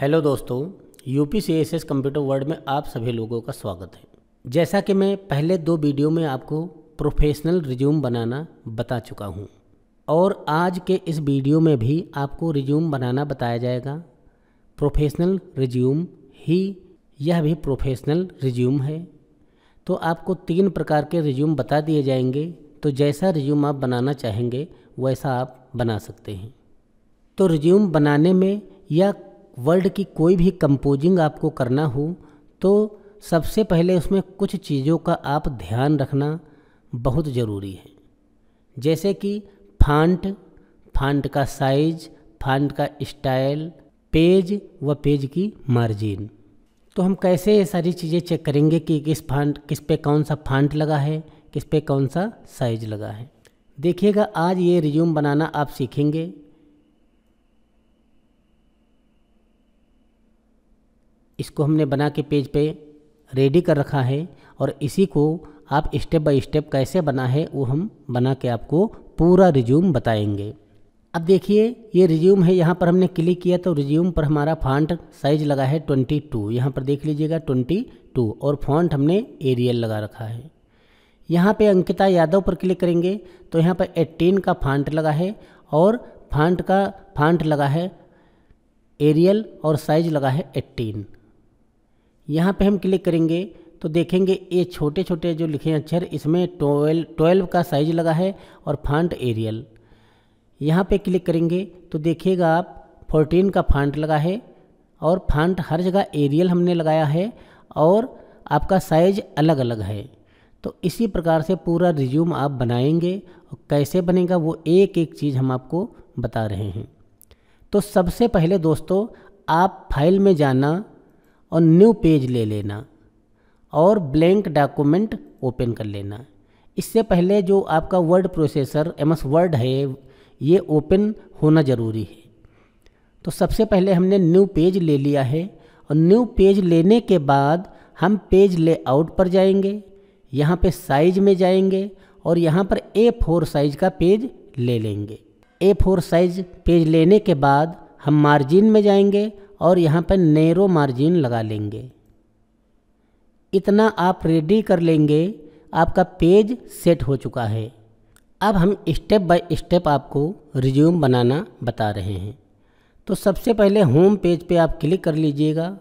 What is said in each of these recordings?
hello दोस्तों UP C S S computer world में आप सभी लोगों का स्वागत है जैसा कि मैं पहले दो वीडियो में आपको प्रोफेशनल रिज्यूम बनाना बता चुका हूँ और आज के इस वीडियो में भी आपको रिज्यूम बनाना बताया जाएगा प्रोफेशनल रिज्यूम ही यह भी प्रोफेशनल रिज्यूम है तो आपको तीन प्रकार के रिज्यूम बता दिए जाएंगे तो जैसा रिज्यूम आप बनाना चाहेंगे वैसा आप बना सकते हैं तो रिज्यूम बनाने में या वर्ड की कोई भी कंपोजिंग आपको करना हो तो सबसे पहले उसमें कुछ चीज़ों का आप ध्यान रखना बहुत ज़रूरी है जैसे कि फांट फांट का साइज फांट का स्टाइल पेज व पेज की मार्जिन तो हम कैसे ये सारी चीज़ें चेक करेंगे कि किस फांट किस पे कौन सा फांट लगा है किस पे कौन सा साइज लगा है देखिएगा आज ये रिज्यूम बनाना आप सीखेंगे इसको हमने बना के पेज पे रेडी कर रखा है और इसी को आप स्टेप बाय स्टेप कैसे बना है वो हम बना के आपको पूरा रिज्यूम बताएंगे अब देखिए ये रिज्यूम है यहाँ पर हमने क्लिक किया तो रिज्यूम पर हमारा फॉन्ट साइज लगा है 22 टू यहाँ पर देख लीजिएगा 22 और फॉन्ट हमने एरियल लगा रखा है यहाँ पे अंकिता यादव पर क्लिक करेंगे तो यहाँ पर 18 का फॉन्ट लगा है और फॉन्ट का फॉन्ट लगा है एरियल और साइज लगा है एट्टीन यहाँ पे हम क्लिक करेंगे तो देखेंगे ये छोटे छोटे जो लिखे अक्षर इसमें ट्वेल्व ट्वेल्व का साइज लगा है और फांट एरियल यहाँ पे क्लिक करेंगे तो देखिएगा आप फोर्टीन का फांट लगा है और फांट हर जगह एरियल हमने लगाया है और आपका साइज अलग अलग है तो इसी प्रकार से पूरा रिज्यूम आप बनाएंगे और कैसे बनेगा वो एक एक चीज़ हम आपको बता रहे हैं तो सबसे पहले दोस्तों आप फाइल में जाना और न्यू पेज ले लेना और ब्लैंक डॉक्यूमेंट ओपन कर लेना इससे पहले जो आपका word processor M S word है ये ओपन होना ज़रूरी है तो सबसे पहले हमने न्यू पेज ले लिया है और न्यू पेज लेने के बाद हम पेज लेआउट पर जाएंगे यहाँ पे साइज में जाएंगे और यहाँ पर ए फोर साइज का पेज ले लेंगे ए फोर साइज पेज लेने के बाद हम मार्जिन में जाएंगे और यहाँ पर नैरो मार्जिन लगा लेंगे इतना आप रेडी कर लेंगे आपका पेज सेट हो चुका है अब हम स्टेप बाय स्टेप आपको रिज्यूम बनाना बता रहे हैं तो सबसे पहले होम पेज पे आप क्लिक कर लीजिएगा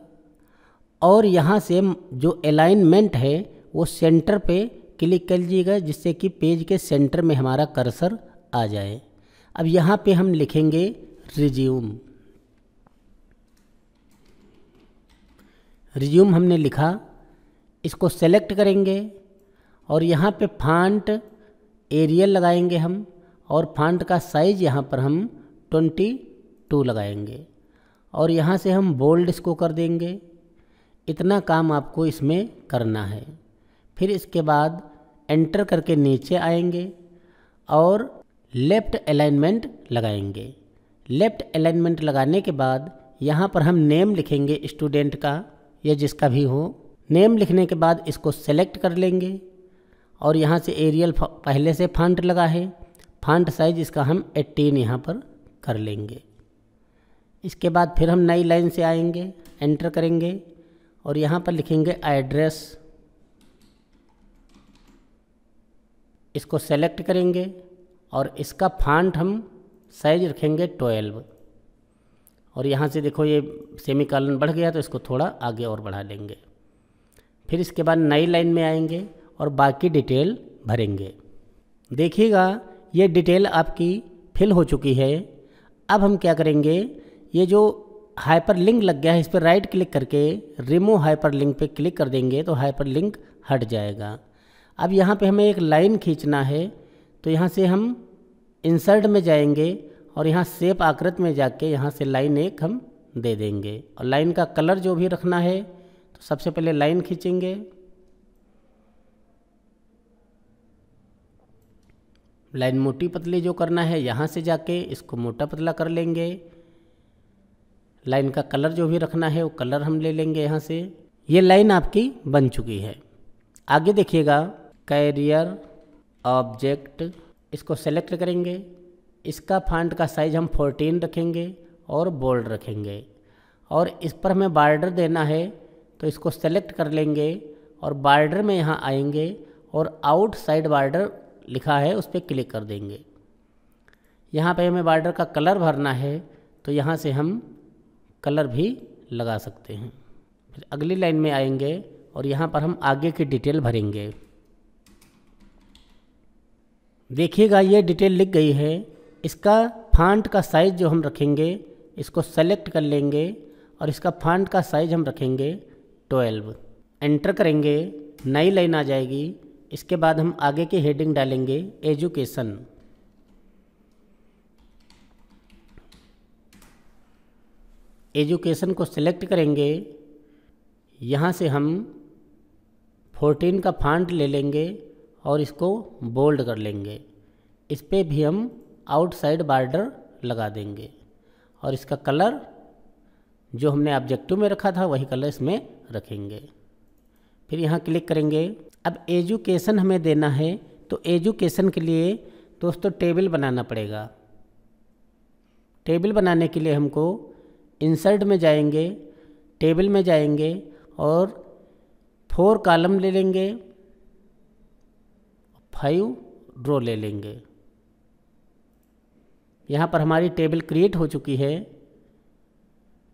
और यहाँ से जो अलाइनमेंट है वो सेंटर पे क्लिक कर लीजिएगा जिससे कि पेज के सेंटर में हमारा कर्सर आ जाए अब यहाँ पे हम लिखेंगे रिज्यूम रिज्यूम हमने लिखा इसको सेलेक्ट करेंगे और यहाँ पे फांट एरियल लगाएंगे हम और फांट का साइज़ यहाँ पर हम 22 लगाएंगे और यहाँ से हम बोल्ड इसको कर देंगे इतना काम आपको इसमें करना है फिर इसके बाद एंटर करके नीचे आएंगे और लेफ़्ट अलाइनमेंट लगाएंगे लेफ़्ट अलाइनमेंट लगाने के बाद यहाँ पर हम नेम लिखेंगे स्टूडेंट का या जिसका भी हो नेम लिखने के बाद इसको सेलेक्ट कर लेंगे और यहाँ से एरियल पहले से फॉन्ट लगा है फॉन्ट साइज इसका हम 18 यहाँ पर कर लेंगे इसके बाद फिर हम नई लाइन से आएंगे एंटर करेंगे और यहाँ पर लिखेंगे एड्रेस इसको सेलेक्ट करेंगे और इसका फांट हम साइज रखेंगे ट्वेल्व और यहाँ से देखो ये सेमी कॉलन बढ़ गया तो इसको थोड़ा आगे और बढ़ा लेंगे फिर इसके बाद नई लाइन में आएंगे और बाकी डिटेल भरेंगे देखिएगा ये डिटेल आपकी फिल हो चुकी है अब हम क्या करेंगे ये जो हाइपर लिंक लग गया है इस पर राइट क्लिक करके रिमूव हाइपर लिंक पर क्लिक कर देंगे तो हाइपर लिंक हट जाएगा अब यहाँ पे हमें एक लाइन खींचना है तो यहाँ से हम इंसर्ट में जाएंगे और यहाँ सेप आकृत में जाके यहाँ से लाइन एक हम दे देंगे और लाइन का कलर जो भी रखना है तो सबसे पहले लाइन खींचेंगे लाइन मोटी पतली जो करना है यहाँ से जाके इसको मोटा पतला कर लेंगे लाइन का कलर जो भी रखना है वो कलर हम ले लेंगे यहाँ से ये लाइन आपकी बन चुकी है आगे देखिएगा कैरियर ऑब्जेक्ट इसको सेलेक्ट करेंगे इसका फॉन्ट का साइज़ हम 14 रखेंगे और बोल्ड रखेंगे और इस पर हमें बार्डर देना है तो इसको सेलेक्ट कर लेंगे और बार्डर में यहाँ आएंगे और आउट साइड बार्डर लिखा है उस पर क्लिक कर देंगे यहाँ पे हमें बार्डर का कलर भरना है तो यहाँ से हम कलर भी लगा सकते हैं फिर अगली लाइन में आएंगे और यहाँ पर हम आगे की डिटेल भरेंगे देखिएगा ये डिटेल लिख गई है इसका फांट का साइज़ जो हम रखेंगे इसको सेलेक्ट कर लेंगे और इसका फांट का साइज़ हम रखेंगे ट्वेल्व एंटर करेंगे नई लाइन आ जाएगी इसके बाद हम आगे की हेडिंग डालेंगे एजुकेशन एजुकेशन को सिलेक्ट करेंगे यहाँ से हम 14 का फांट ले लेंगे और इसको बोल्ड कर लेंगे इस पर भी हम आउटसाइड बार्डर लगा देंगे और इसका कलर जो हमने ऑब्जेक्टिव में रखा था वही कलर इसमें रखेंगे फिर यहाँ क्लिक करेंगे अब एजुकेशन हमें देना है तो एजुकेशन के लिए दोस्तों टेबल बनाना पड़ेगा टेबल बनाने के लिए हमको इंसर्ट में जाएंगे टेबल में जाएंगे और फोर कॉलम ले लेंगे फाइव ड्रो ले लेंगे यहाँ पर हमारी टेबल क्रिएट हो चुकी है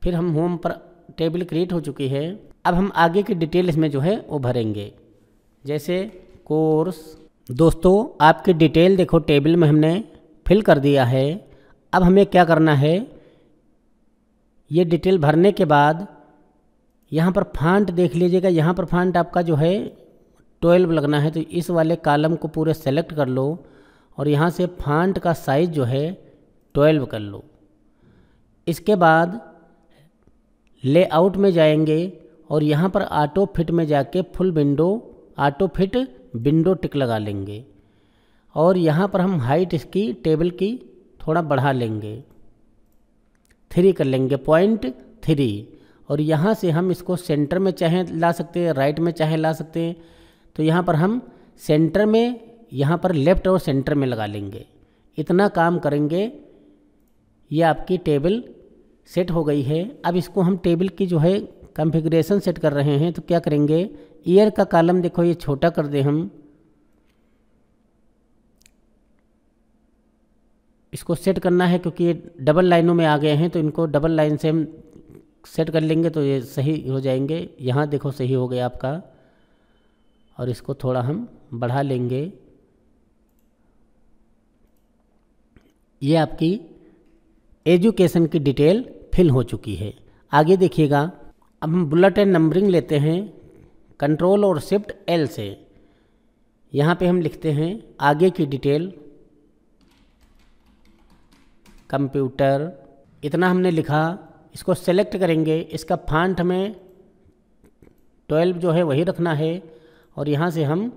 फिर हम होम पर टेबल क्रिएट हो चुकी है अब हम आगे की डिटेल इसमें जो है वो भरेंगे जैसे कोर्स दोस्तों आपकी डिटेल देखो टेबल में हमने फिल कर दिया है अब हमें क्या करना है ये डिटेल भरने के बाद यहाँ पर फांट देख लीजिएगा यहाँ पर फांट आपका जो है ट्वेल्व लगना है तो इस वाले कालम को पूरे सेलेक्ट कर लो और यहाँ से फांट का साइज़ जो है ट्वेल्व कर लो इसके बाद लेआउट में जाएंगे और यहाँ पर ऑटो फिट में जाके full window auto fit window tick लगा लेंगे और यहाँ पर हम हाइट इसकी टेबल की थोड़ा बढ़ा लेंगे थ्री कर लेंगे पॉइंट थ्री और यहाँ से हम इसको सेंटर में चाहे ला सकते हैं राइट में चाहे ला सकते हैं तो यहाँ पर हम सेंटर में यहाँ पर लेफ़्ट और सेंटर में लगा लेंगे इतना काम करेंगे ये आपकी टेबल सेट हो गई है अब इसको हम टेबल की जो है कॉन्फ़िगरेशन सेट कर रहे हैं तो क्या करेंगे ईयर का कॉलम देखो ये छोटा कर दें हम इसको सेट करना है क्योंकि ये डबल लाइनों में आ गए हैं तो इनको डबल लाइन से हम सेट कर लेंगे तो ये सही हो जाएंगे यहाँ देखो सही हो गया आपका और इसको थोड़ा हम बढ़ा लेंगे ये आपकी एजुकेशन की डिटेल फिल हो चुकी है आगे देखिएगा अब हम बुलेट एंड नंबरिंग लेते हैं कंट्रोल और शिफ्ट एल से यहाँ पे हम लिखते हैं आगे की डिटेल कंप्यूटर इतना हमने लिखा इसको सेलेक्ट करेंगे इसका फांट हमें ट्वेल्व जो है वही रखना है और यहाँ से हम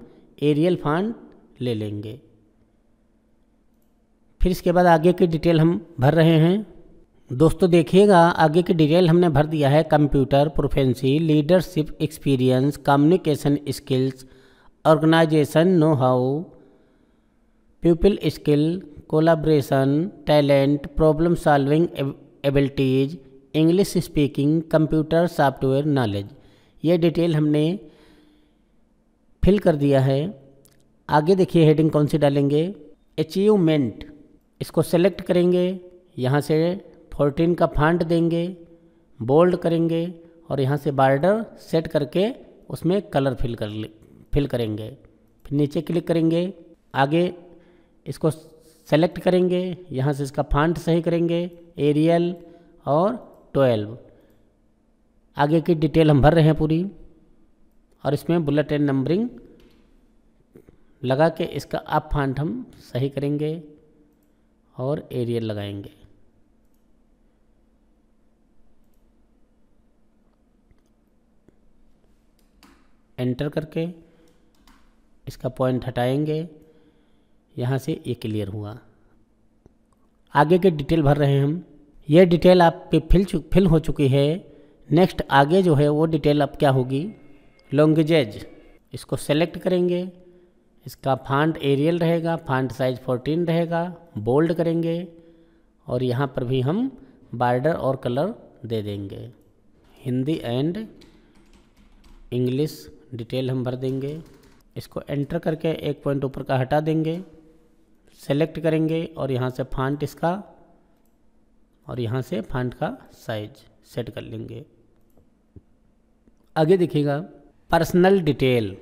एरियल फांट ले लेंगे फिर इसके बाद आगे की डिटेल हम भर रहे हैं दोस्तों देखिएगा आगे की डिटेल हमने भर दिया है computer proficiency leadership experience communication skills organisation know how people skill collaboration talent problem solving abilities English speaking computer software knowledge ये डिटेल हमने फिल कर दिया है आगे देखिए हेडिंग कौन सी डालेंगे अचीवमेंट इसको सेलेक्ट करेंगे यहाँ से 14 का फांट देंगे बोल्ड करेंगे और यहाँ से बार्डर सेट करके उसमें कलर फिल कर फिल करेंगे फिर नीचे क्लिक करेंगे आगे इसको सेलेक्ट करेंगे यहाँ से इसका फांट सही करेंगे एरियल और ट्वेल्व आगे की डिटेल हम भर रहे हैं पूरी और इसमें बुलेट एंड नंबरिंग लगा के इसका आप फांट हम सही करेंगे और एरियल लगाएंगे एंटर करके इसका पॉइंट हटाएंगे यहाँ से ये क्लियर हुआ आगे के डिटेल भर रहे हैं हम ये डिटेल आप पे फिल फिल हो चुकी है नेक्स्ट आगे जो है वो डिटेल अब क्या होगी लॉन्गेजेज इसको सेलेक्ट करेंगे इसका फांट एरियल रहेगा फांट साइज 14 रहेगा बोल्ड करेंगे और यहाँ पर भी हम बार्डर और कलर दे देंगे हिंदी एंड इंग्लिश डिटेल हम भर देंगे इसको एंटर करके एक पॉइंट ऊपर का हटा देंगे सेलेक्ट करेंगे और यहाँ से फांट इसका और यहाँ से फांट का साइज सेट कर लेंगे आगे देखिएगा पर्सनल डिटेल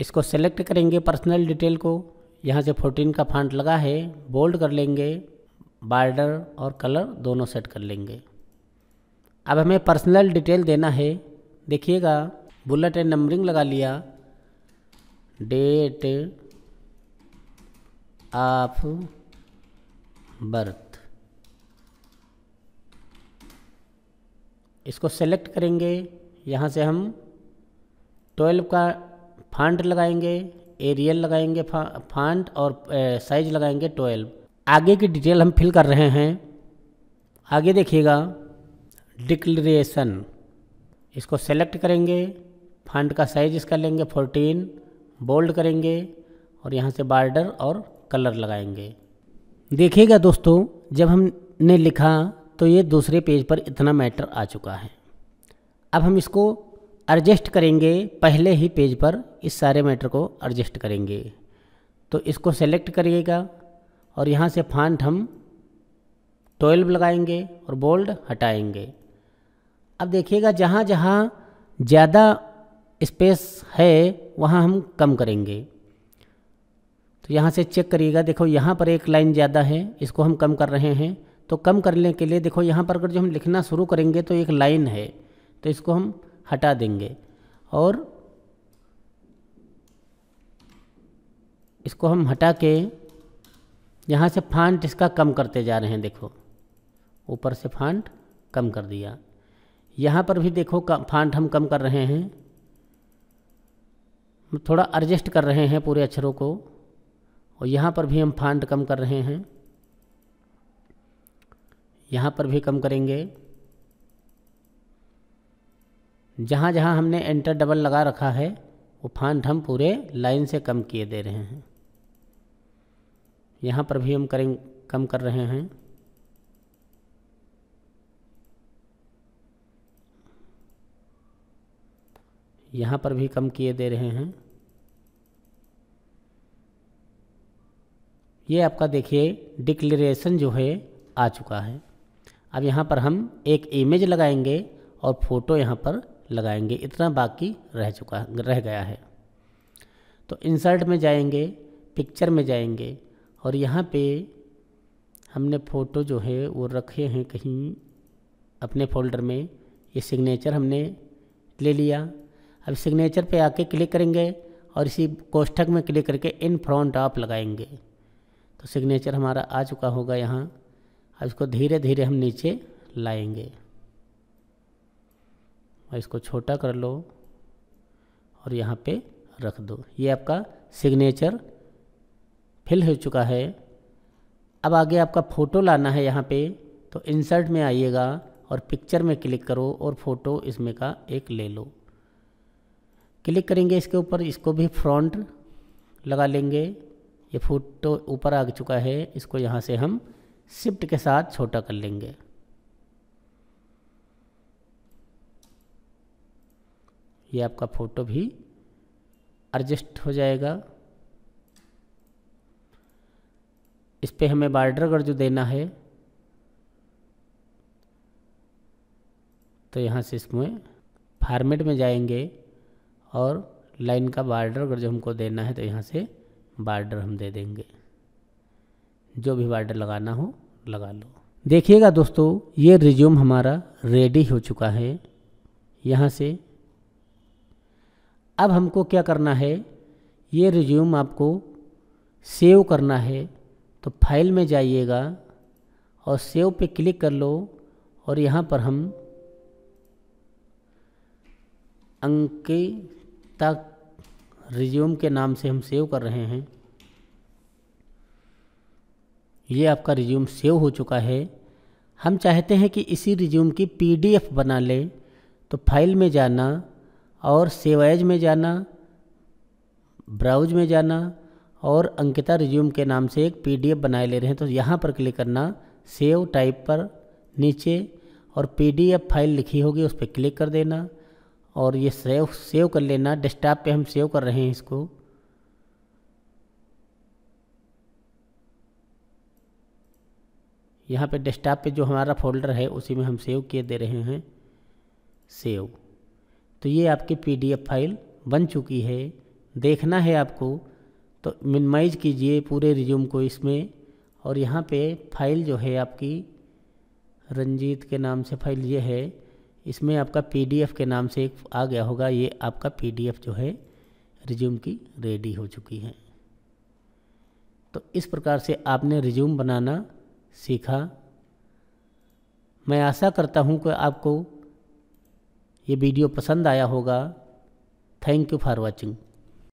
इसको सेलेक्ट करेंगे पर्सनल डिटेल को यहाँ से 14 का फांट लगा है बोल्ड कर लेंगे बार्डर और कलर दोनों सेट कर लेंगे अब हमें पर्सनल डिटेल देना है देखिएगा बुलेट एंड नंबरिंग लगा लिया डेट ऑफ बर्थ इसको सेलेक्ट करेंगे यहाँ से हम 12 का फांड लगाएंगे एरियल लगाएंगे फॉन्ट और साइज लगाएंगे ट्वेल्व आगे की डिटेल हम फिल कर रहे हैं आगे देखिएगा डिक्लेरेशन इसको सेलेक्ट करेंगे फंड का साइज इसका लेंगे फोर्टीन बोल्ड करेंगे और यहाँ से बार्डर और कलर लगाएंगे देखिएगा दोस्तों जब हमने लिखा तो ये दूसरे पेज पर इतना मैटर आ चुका है अब हम इसको एडजस्ट करेंगे पहले ही पेज पर इस सारे मैटर को एडजस्ट करेंगे तो इसको सेलेक्ट करिएगा और यहाँ से फांट हम ट्वेल्व लगाएंगे और बोल्ड हटाएंगे अब देखिएगा जहाँ जहाँ ज़्यादा स्पेस है वहाँ हम कम करेंगे तो यहाँ से चेक करिएगा देखो यहाँ पर एक लाइन ज़्यादा है इसको हम कम कर रहे हैं तो कम करने के लिए देखो यहाँ पर अगर जो हम लिखना शुरू करेंगे तो एक लाइन है तो इसको हम हटा देंगे और इसको हम हटा के यहाँ से फांट इसका कम करते जा रहे हैं देखो ऊपर से फांट कम कर दिया यहाँ पर भी देखो फांट हम कम कर रहे हैं थोड़ा एडजस्ट कर रहे हैं पूरे अक्षरों को और यहाँ पर भी हम फांट कम कर रहे हैं यहाँ पर भी कम करेंगे जहाँ जहाँ हमने एंटर डबल लगा रखा है वो फांड हम पूरे लाइन से कम किए दे रहे हैं यहाँ पर भी हम करें कम कर रहे हैं यहाँ पर भी कम किए दे रहे हैं ये आपका देखिए डिक्लेरेशन जो है आ चुका है अब यहाँ पर हम एक इमेज लगाएंगे और फोटो यहाँ पर लगाएंगे इतना बाकी रह चुका रह गया है तो इंसर्ट में जाएंगे पिक्चर में जाएंगे और यहाँ पे हमने फ़ोटो जो है वो रखे हैं कहीं अपने फोल्डर में ये सिग्नेचर हमने ले लिया अब सिग्नेचर पे आके क्लिक करेंगे और इसी कोष्ठक में क्लिक करके इन फ्रंट आप लगाएंगे तो सिग्नेचर हमारा आ चुका होगा यहाँ अब इसको धीरे धीरे हम नीचे लाएंगे और इसको छोटा कर लो और यहाँ पे रख दो ये आपका सिग्नेचर फिल हो चुका है अब आगे आपका फ़ोटो लाना है यहाँ पे तो इंसर्ट में आइएगा और पिक्चर में क्लिक करो और फ़ोटो इसमें का एक ले लो क्लिक करेंगे इसके ऊपर इसको भी फ्रंट लगा लेंगे ये फ़ोटो ऊपर आ चुका है इसको यहाँ से हम शिफ्ट के साथ छोटा कर लेंगे ये आपका फ़ोटो भी एडजस्ट हो जाएगा इस पर हमें बार्डर अगर जो देना है तो यहाँ से इसमें फार्मेट में जाएंगे और लाइन का बार्डर अगर जो हमको देना है तो यहाँ से बार्डर हम दे देंगे जो भी बार्डर लगाना हो लगा लो देखिएगा दोस्तों ये रिज्यूम हमारा रेडी हो चुका है यहाँ से अब हमको क्या करना है ये रिज्यूम आपको सेव करना है तो फाइल में जाइएगा और सेव पे क्लिक कर लो और यहाँ पर हम अंकिता रिज्यूम के नाम से हम सेव कर रहे हैं ये आपका रिज्यूम सेव हो चुका है हम चाहते हैं कि इसी रिज्यूम की पीडीएफ बना लें तो फाइल में जाना और सेवाएज में जाना ब्राउज में जाना और अंकिता रिज्यूम के नाम से एक पीडीएफ बनाए ले रहे हैं तो यहाँ पर क्लिक करना सेव टाइप पर नीचे और पीडीएफ फाइल लिखी होगी उस पर क्लिक कर देना और ये सेव सेव कर लेना डेस्कटॉप पे हम सेव कर रहे हैं इसको यहाँ पे डेस्कटॉप पे जो हमारा फोल्डर है उसी में हम सेव किए दे रहे हैं सेव तो ये आपकी पीडीएफ फाइल बन चुकी है देखना है आपको तो मिनमाइज कीजिए पूरे रिज्यूम को इसमें और यहाँ पे फाइल जो है आपकी रंजीत के नाम से फाइल ये है इसमें आपका पीडीएफ के नाम से एक आ गया होगा ये आपका पीडीएफ जो है रिज्यूम की रेडी हो चुकी है तो इस प्रकार से आपने रिज्यूम बनाना सीखा मैं आशा करता हूँ कि आपको ये वीडियो पसंद आया होगा थैंक यू फॉर वॉचिंग